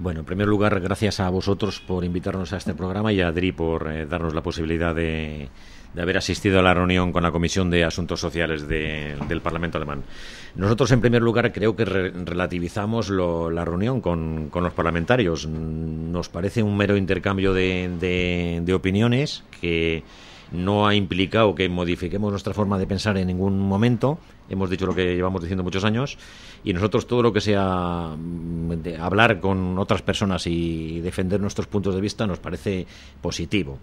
Bueno, en primer lugar, gracias a vosotros por invitarnos a este programa y a Adri por eh, darnos la posibilidad de, haber asistido a la reunión con la Comisión de Asuntos Sociales del Parlamento Alemán. Nosotros, en primer lugar, creo que relativizamos la reunión con, los parlamentarios. Nos parece un mero intercambio de, de opiniones que no ha implicado que modifiquemos nuestra forma de pensar en ningún momento hemos dicho lo que llevamos diciendo muchos años y nosotros todo lo que sea mm, hablar con otras personas y defender nuestros puntos de vista nos parece positivo.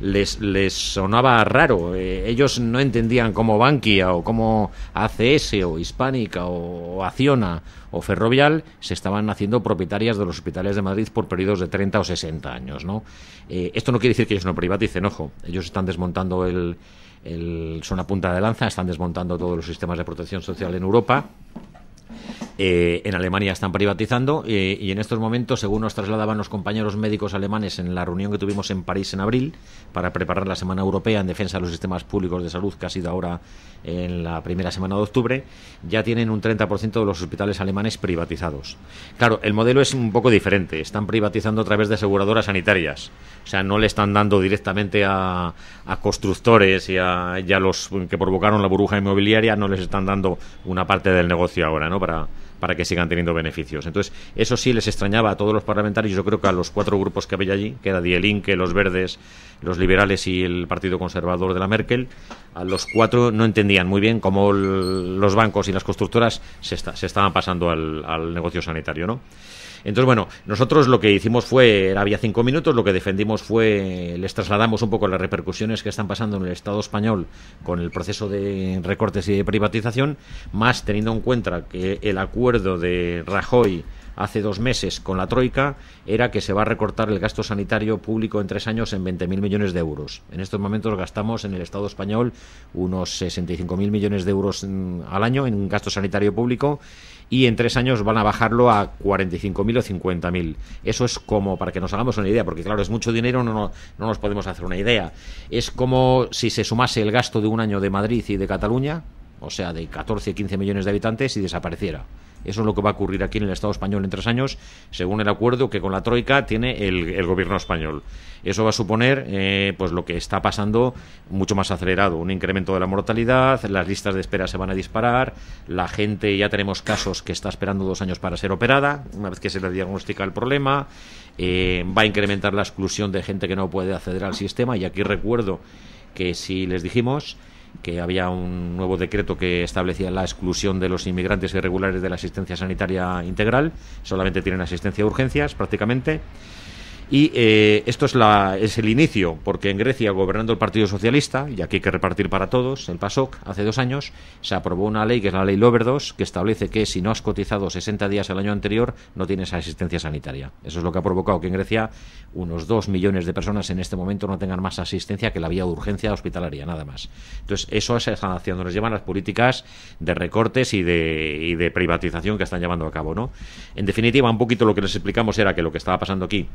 Les, les sonaba raro, eh, ellos no entendían cómo Bankia o cómo ACS o Hispánica o, o Acciona o Ferrovial se estaban haciendo propietarias de los hospitales de Madrid por periodos de 30 o 60 años. ¿no? Eh, esto no quiere decir que ellos no privaticen, ojo, ellos están desmontando el son a punta de lanza, están desmontando todos los sistemas de protección social en Europa eh, en Alemania están privatizando eh, y en estos momentos, según nos trasladaban los compañeros médicos alemanes en la reunión que tuvimos en París en abril para preparar la Semana Europea en defensa de los sistemas públicos de salud, que ha sido ahora en la primera semana de octubre, ya tienen un 30% de los hospitales alemanes privatizados. Claro, el modelo es un poco diferente. Están privatizando a través de aseguradoras sanitarias. O sea, no le están dando directamente a, a constructores y a, y los que provocaron la burbuja inmobiliaria, no les están dando una parte del negocio ahora, ¿no? Para, para que sigan teniendo beneficios. Entonces, eso sí les extrañaba a todos los parlamentarios, yo creo que a los cuatro grupos que había allí, que era Die los Verdes, los Liberales y el Partido Conservador de la Merkel, a los cuatro no entendían muy bien cómo los bancos y las constructoras se, estaban pasando al, al negocio sanitario, ¿no? Entonces, bueno, nosotros lo que hicimos fue, había cinco minutos, lo que defendimos fue, les trasladamos un poco las repercusiones que están pasando en el Estado español con el proceso de recortes y de privatización, más teniendo en cuenta que el acuerdo de Rajoy hace dos meses con la Troika era que se va a recortar el gasto sanitario público en tres años en 20.000 millones de euros. En estos momentos gastamos en el Estado español unos 65.000 millones de euros mm, al año en gasto sanitario público y en tres años van a bajarlo a 45.000 o 50.000. Eso es como, para que nos hagamos una idea, porque claro, es mucho dinero, no, no, nos podemos hacer una idea. Es como si se sumase el gasto de un año de Madrid y de Cataluña, o sea, de 14, 15 millones de habitantes, y desapareciera. Eso es lo que va a ocurrir aquí en el Estado español en tres años, según el acuerdo que con la Troika tiene el, gobierno español. Eso va a suponer eh, pues lo que está pasando mucho más acelerado, un incremento de la mortalidad, las listas de espera se van a disparar, la gente ya tenemos casos que está esperando dos años para ser operada, una vez que se le diagnostica el problema, eh, va a incrementar la exclusión de gente que no puede acceder al sistema y aquí recuerdo que si les dijimos que había un nuevo decreto que establecía la exclusión de los inmigrantes irregulares de la asistencia sanitaria integral, solamente tienen asistencia de urgencias prácticamente. Y eh, esto es, el inicio, porque en Grecia, gobernando el Partido Socialista, y aquí hay que repartir para todos, el PASOK, hace dos años se aprobó una ley, que es la ley Loverdos, que establece que si no has cotizado 60 días el año anterior, no tienes asistencia sanitaria. Eso es lo que ha provocado que en Grecia unos dos millones de personas en este momento no tengan más asistencia que la vía de urgencia hospitalaria, nada más. Entonces, eso es hacia donde nos llevan las políticas de recortes y de, y de privatización que están llevando a cabo. ¿no? En definitiva, un poquito lo que les explicamos era que lo que estaba pasando aquí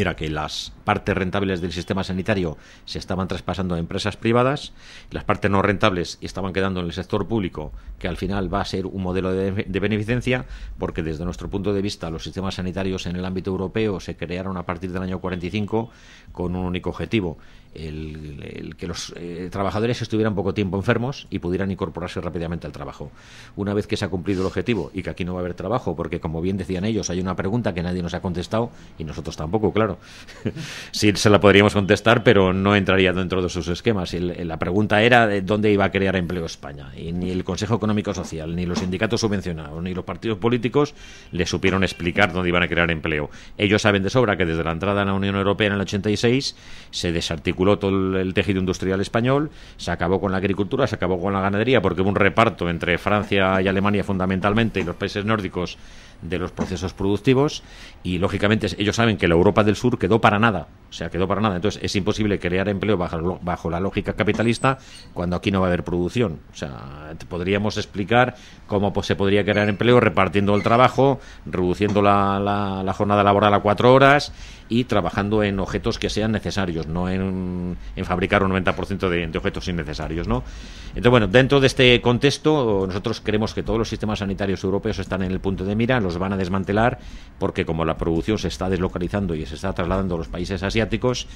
era que las partes rentables del sistema sanitario se estaban traspasando a empresas privadas, las partes no rentables estaban quedando en el sector público, que al final va a ser un modelo de, beneficencia, porque desde nuestro punto de vista los sistemas sanitarios en el ámbito europeo se crearon a partir del año 45 con un único objetivo, el, que los eh, trabajadores estuvieran poco tiempo enfermos y pudieran incorporarse rápidamente al trabajo. Una vez que se ha cumplido el objetivo y que aquí no va a haber trabajo, porque como bien decían ellos, hay una pregunta que nadie nos ha contestado y nosotros tampoco, claro. sí, se la podríamos contestar, pero no entraría dentro de sus esquemas. Y la pregunta era dónde iba a crear empleo España. Y ni el Consejo Económico Social, ni los sindicatos subvencionados, ni los partidos políticos le supieron explicar dónde iban a crear empleo. Ellos saben de sobra que desde la entrada en la Unión Europea en el 86 se desarticuló todo el tejido industrial español, se acabó con la agricultura, se acabó con la ganadería, porque hubo un reparto entre Francia y Alemania fundamentalmente y los países nórdicos de los procesos productivos y lógicamente ellos saben que la Europa del Sur quedó para nada, o sea, quedó para nada. Entonces es imposible crear empleo bajo, bajo la lógica capitalista cuando aquí no va a haber producción. O sea, podríamos explicar cómo pues, se podría crear empleo repartiendo el trabajo, reduciendo la, la, jornada laboral a cuatro horas y trabajando en objetos que sean necesarios, no en, en fabricar un 90% de, objetos innecesarios, ¿no? Entonces, bueno, dentro de este contexto, nosotros creemos que todos los sistemas sanitarios europeos están en el punto de mira, van a desmantelar porque como la producción se está deslocalizando y se está trasladando a los países asiáticos,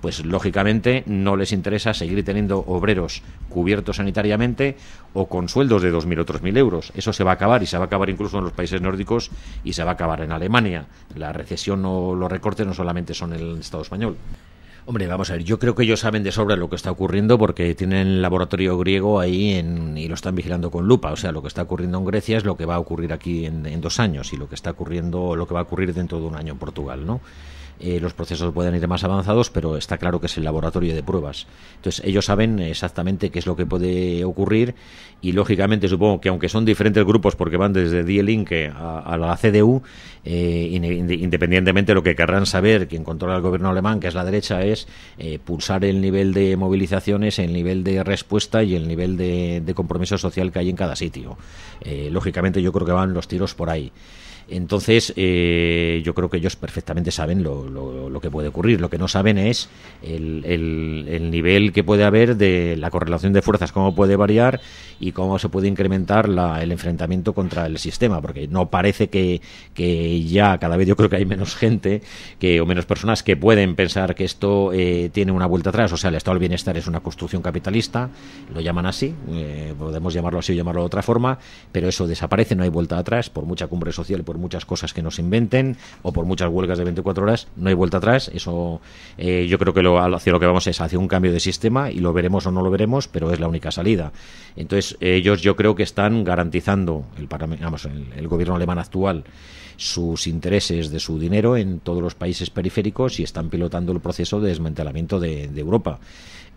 pues lógicamente no les interesa seguir teniendo obreros cubiertos sanitariamente o con sueldos de 2.000 o 3.000 euros. Eso se va a acabar y se va a acabar incluso en los países nórdicos y se va a acabar en Alemania. La recesión o los recortes no solamente son en el Estado español. Hombre, vamos a ver, yo creo que ellos saben de sobra lo que está ocurriendo porque tienen el laboratorio griego ahí en, y lo están vigilando con lupa. O sea, lo que está ocurriendo en Grecia es lo que va a ocurrir aquí en, en dos años y lo que está ocurriendo, lo que va a ocurrir dentro de un año en Portugal, ¿no? Eh, los procesos pueden ir más avanzados, pero está claro que es el laboratorio de pruebas. Entonces, ellos saben exactamente qué es lo que puede ocurrir y, lógicamente, supongo que aunque son diferentes grupos, porque van desde Die Linke a, la CDU, eh, independientemente lo que querrán saber quien controla el gobierno alemán, que es la derecha, es eh, pulsar el nivel de movilizaciones, el nivel de respuesta y el nivel de, de compromiso social que hay en cada sitio. lógicamente, yo creo que van los tiros por ahí. Entonces, eh, yo creo que ellos perfectamente saben lo, que puede ocurrir. Lo que no saben es el, el, nivel que puede haber de la correlación de fuerzas, cómo puede variar y cómo se puede incrementar la, el enfrentamiento contra el sistema, porque no parece que, ya cada vez yo creo que hay menos gente que, o menos personas que pueden pensar que esto eh, tiene una vuelta atrás. O sea, el estado del bienestar es una construcción capitalista, lo llaman así, eh, podemos llamarlo así o llamarlo de otra forma, pero eso desaparece, no hay vuelta atrás, por mucha cumbre social y por muchas cosas que nos inventen o por muchas huelgas de 24 horas, no hay vuelta atrás. Eso eh, yo creo que lo, hacia lo que vamos es hacia un cambio de sistema y lo veremos o no lo veremos, pero es la única salida. Entonces ellos yo creo que están garantizando, el, el gobierno alemán actual, sus intereses de su dinero en todos los países periféricos y están pilotando el proceso de desmantelamiento de, Europa.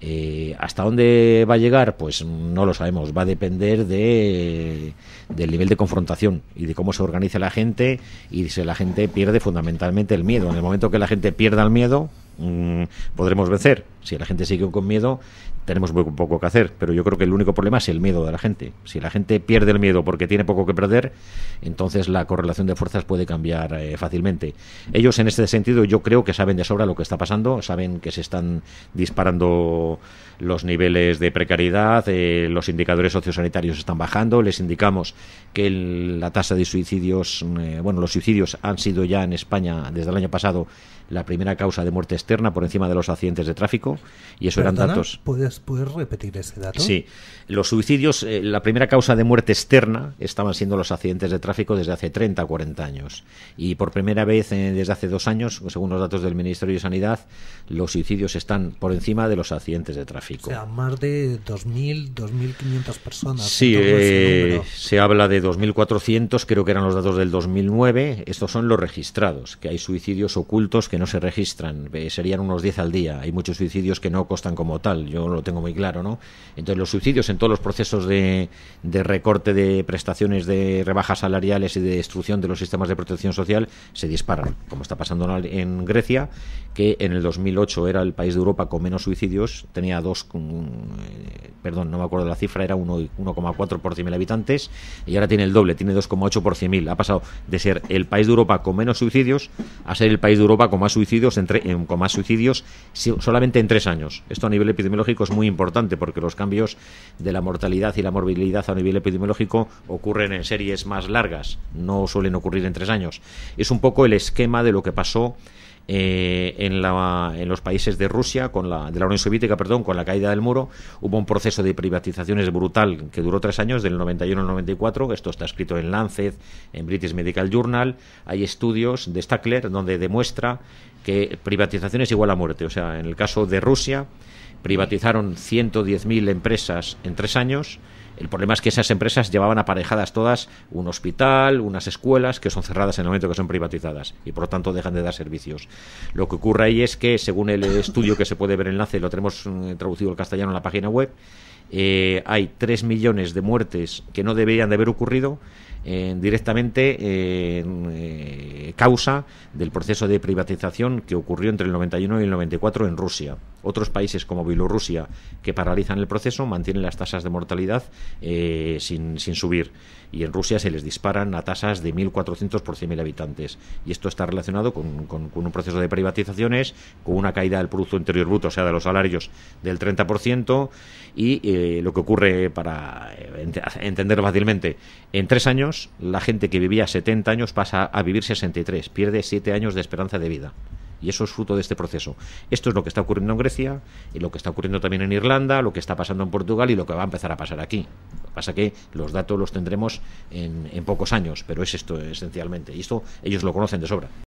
Eh, ¿Hasta dónde va a llegar? Pues no lo sabemos. Va a depender de, del nivel de confrontación y de cómo se organiza la gente y si la gente pierde fundamentalmente el miedo. En el momento que la gente pierda el miedo, mm, podremos vencer. Si la gente sigue con miedo, tenemos muy poco que hacer, pero yo creo que el único problema es el miedo de la gente. Si la gente pierde el miedo porque tiene poco que perder, entonces la correlación de fuerzas puede cambiar eh, fácilmente. Ellos en este sentido yo creo que saben de sobra lo que está pasando, saben que se están disparando los niveles de precariedad, eh, los indicadores sociosanitarios están bajando, les indicamos que la tasa de suicidios, eh, bueno, los suicidios han sido ya en España desde el año pasado la primera causa de muerte externa por encima de los accidentes de tráfico, y eso eran datos. ¿puedes, repetir ese dato? Sí. Los suicidios, eh, la primera causa de muerte externa estaban siendo los accidentes de tráfico desde hace 30 o 40 años. Y por primera vez eh, desde hace dos años, según los datos del Ministerio de Sanidad, los suicidios están por encima de los accidentes de tráfico. O sea, más de 2.000, 2.500 personas. Sí, eh, se habla de 2.400, creo que eran los datos del 2009. Estos son los registrados, que hay suicidios ocultos que no se registran. serían unos 10 al día. Hay muchos suicidios que no costan como tal, yo lo tengo muy claro, ¿no? Entonces los subsidios en todos los procesos de, recorte de prestaciones, de rebajas salariales y de destrucción de los sistemas de protección social se disparan, como está pasando en Grecia, que en el 2008 era el país de Europa con menos suicidios, tenía dos, eh, perdón, no me acuerdo la cifra, era 1,4 por 100.000 habitantes y ahora tiene el doble, tiene 2,8 por 100.000. Ha pasado de ser el país de Europa con menos suicidios a ser el país de Europa con más suicidios entre con más suicidios solamente entre tres años. Esto a nivel epidemiológico es muy importante porque los cambios de la mortalidad y la morbilidad a nivel epidemiológico ocurren en series más largas, no suelen ocurrir en tres años. Es un poco el esquema de lo que pasó eh, en, los países de Rusia, con la, de la Unión Soviética, perdón, con la caída del muro, hubo un proceso de privatizaciones brutal que duró tres años, del 91 al 94. Esto está escrito en Lancet, en British Medical Journal. Hay estudios de Stackler donde demuestra que privatización es igual a muerte. O sea, en el caso de Rusia, privatizaron 110.000 empresas en tres años. El problema es que esas empresas llevaban aparejadas todas un hospital, unas escuelas que son cerradas en el momento que son privatizadas y por lo tanto dejan de dar servicios. Lo que ocurre ahí es que, según el estudio que se puede ver enlace, lo tenemos mm, traducido al castellano en la página web, eh, hay tres millones de muertes que no deberían de haber ocurrido directamente eh, causa del proceso de privatización que ocurrió entre el 91 y el 94 en Rusia. Otros países como Bielorrusia, que paralizan el proceso, mantienen las tasas de mortalidad eh, sin, sin, subir. Y en Rusia se les disparan a tasas de 1.400 por 100.000 habitantes. Y esto está relacionado con, con, un proceso de privatizaciones, con una caída del Producto Interior Bruto, o sea, de los salarios del 30%. Y eh, lo que ocurre, para entender fácilmente, en tres años la gente que vivía 70 años pasa a vivir 63, pierde 7 años de esperanza de vida. Y eso es fruto de este proceso. Esto es lo que está ocurriendo en Grecia, y lo que está ocurriendo también en Irlanda, lo que está pasando en Portugal y lo que va a empezar a pasar aquí. Lo que pasa que los datos los tendremos en, en pocos años, pero es esto esencialmente. Y esto ellos lo conocen de sobra.